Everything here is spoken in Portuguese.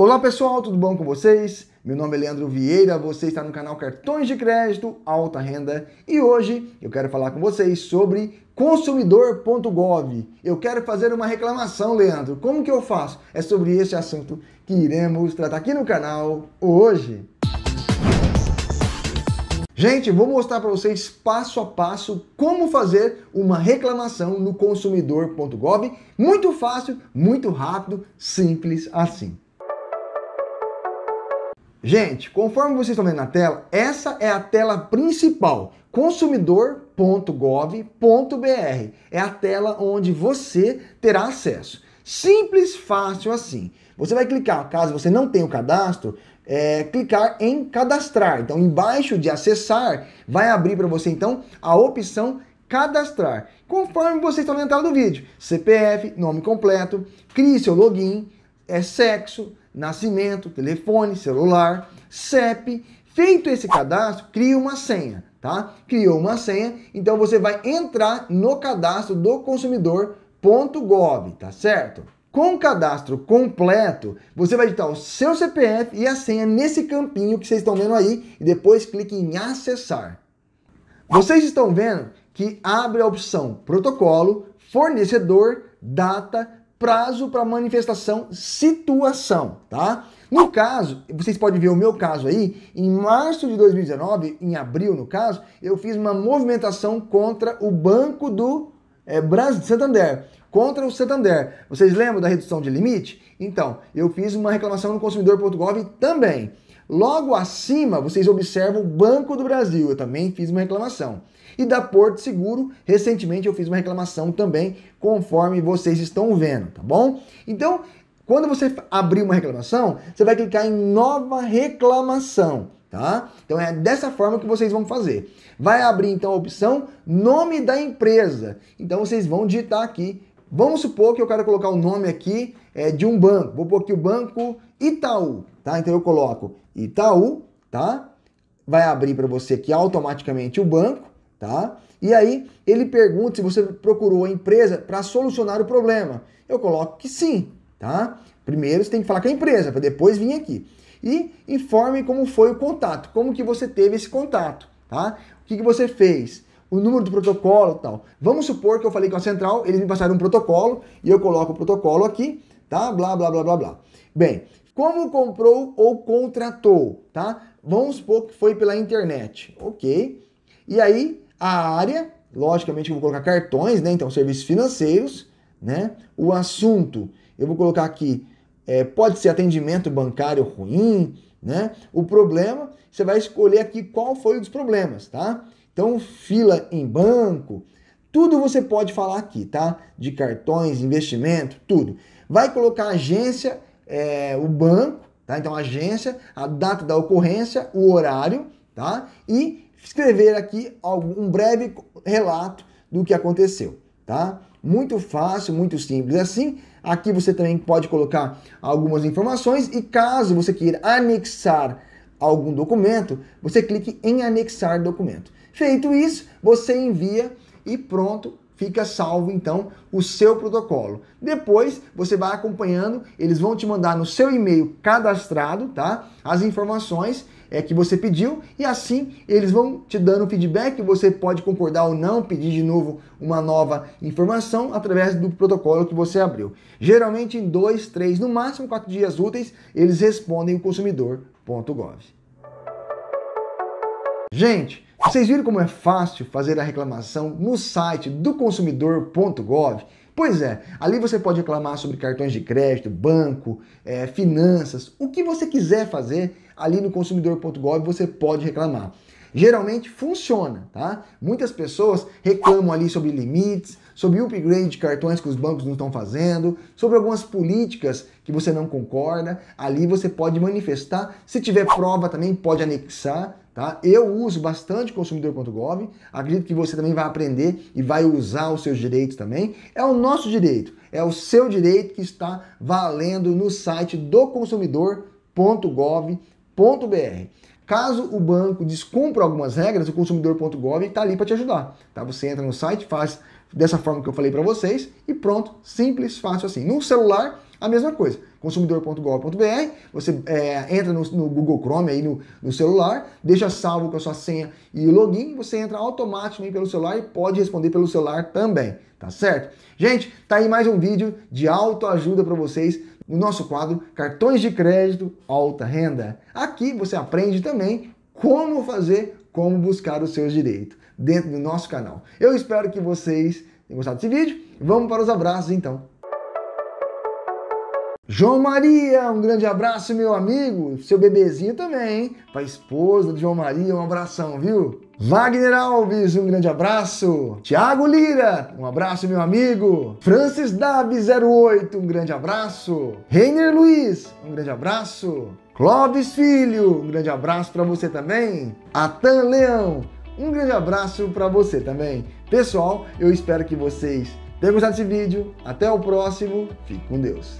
Olá pessoal, tudo bom com vocês? Meu nome é Leandro Vieira, você está no canal Cartões de Crédito Alta Renda e hoje eu quero falar com vocês sobre consumidor.gov. Eu quero fazer uma reclamação, Leandro. Como que eu faço? É sobre esse assunto que iremos tratar aqui no canal hoje. Gente, vou mostrar para vocês passo a passo como fazer uma reclamação no consumidor.gov. Muito fácil, muito rápido, simples assim. Gente, conforme vocês estão vendo na tela, essa é a tela principal, consumidor.gov.br. É a tela onde você terá acesso. Simples, fácil assim. Você vai clicar, caso você não tenha o cadastro, é, clicar em cadastrar. Então, embaixo de acessar, vai abrir para você então a opção cadastrar. Conforme vocês estão na tela do vídeo, CPF, nome completo, crie seu login, é sexo, nascimento, telefone, celular, CEP. Feito esse cadastro, cria uma senha, tá? Criou uma senha, então você vai entrar no cadastro do consumidor.gov, tá certo? Com o cadastro completo, você vai digitar o seu CPF e a senha nesse campinho que vocês estão vendo aí e depois clique em acessar. Vocês estão vendo que abre a opção protocolo, fornecedor, data, prazo para manifestação, situação, tá? No caso, vocês podem ver o meu caso aí, em março de 2019, em abril no caso, eu fiz uma movimentação contra o Banco do é, eh, Brasil, Santander, contra o Santander. Vocês lembram da redução de limite? Então, eu fiz uma reclamação no consumidor.gov também. Logo acima, vocês observam o Banco do Brasil. Eu também fiz uma reclamação. E da Porto Seguro, recentemente eu fiz uma reclamação também, conforme vocês estão vendo, tá bom? Então, quando você abrir uma reclamação, você vai clicar em nova reclamação, tá? Então é dessa forma que vocês vão fazer. Vai abrir então a opção nome da empresa. Então vocês vão digitar aqui. Vamos supor que eu quero colocar o nome aqui é, de um banco. Vou pôr aqui o banco Itaú, tá? Então eu coloco Itaú, tá? Vai abrir para você aqui automaticamente o banco, tá? E aí ele pergunta se você procurou a empresa para solucionar o problema. Eu coloco que sim, tá? Primeiro você tem que falar com a empresa para depois vir aqui. E informe como foi o contato, como que você teve esse contato, tá? O que, que você fez? o número do protocolo tal. Vamos supor que eu falei com a central, eles me passaram um protocolo e eu coloco o protocolo aqui, tá? Blá, blá, blá, blá, blá. Bem, como comprou ou contratou, tá? Vamos supor que foi pela internet, ok? E aí, a área, logicamente eu vou colocar cartões, né? Então, serviços financeiros, né? O assunto, eu vou colocar aqui, é, pode ser atendimento bancário ruim, né? O problema, você vai escolher aqui qual foi os problemas, tá? Então, fila em banco, tudo você pode falar aqui, tá? De cartões, investimento, tudo. Vai colocar agência é, o banco, tá? Então, a agência, a data da ocorrência, o horário, tá? E escrever aqui algum, um breve relato do que aconteceu, tá? Muito fácil, muito simples. Assim, aqui você também pode colocar algumas informações e caso você queira anexar algum documento, você clique em anexar documento. Feito isso, você envia e pronto, fica salvo então o seu protocolo. Depois você vai acompanhando, eles vão te mandar no seu e-mail cadastrado, tá? As informações é, que você pediu e assim eles vão te dando feedback. Você pode concordar ou não, pedir de novo uma nova informação através do protocolo que você abriu. Geralmente em dois, três, no máximo quatro dias úteis, eles respondem o consumidor.gov. Gente, vocês viram como é fácil fazer a reclamação no site do consumidor.gov? Pois é, ali você pode reclamar sobre cartões de crédito, banco, é, finanças, o que você quiser fazer ali no consumidor.gov você pode reclamar. Geralmente funciona, tá? Muitas pessoas reclamam ali sobre limites, sobre upgrade de cartões que os bancos não estão fazendo, sobre algumas políticas que você não concorda. Ali você pode manifestar. Se tiver prova também pode anexar, Tá? Eu uso bastante consumidor.gov, acredito que você também vai aprender e vai usar os seus direitos também. É o nosso direito, é o seu direito que está valendo no site do consumidor.gov.br. Caso o banco descumpra algumas regras, o consumidor.gov está ali para te ajudar. Tá? Você entra no site, faz dessa forma que eu falei para vocês e pronto, simples, fácil assim. No celular, a mesma coisa consumidor.gov.br, você é, entra no, no, Google Chrome aí no, no, celular, deixa salvo com a sua senha e login, você entra automaticamente pelo celular e pode responder pelo celular também, tá certo? Gente, tá aí mais um vídeo de autoajuda para vocês no nosso quadro Cartões de Crédito Alta Renda. Aqui você aprende também como fazer, como buscar os seus direitos dentro do nosso canal. Eu espero que vocês tenham gostado desse vídeo. Vamos para os abraços então. João Maria, um grande abraço, meu amigo. Seu bebezinho também, hein? Pra esposa de João Maria, um abração, viu? Wagner Alves, um grande abraço. Tiago Lira, um abraço, meu amigo. Francis Dab08, um grande abraço. Reiner Luiz, um grande abraço. Clóvis Filho, um grande abraço para você também. Atan Leão, um grande abraço para você também. Pessoal, eu espero que vocês tenham gostado desse vídeo. Até o próximo. Fique com Deus.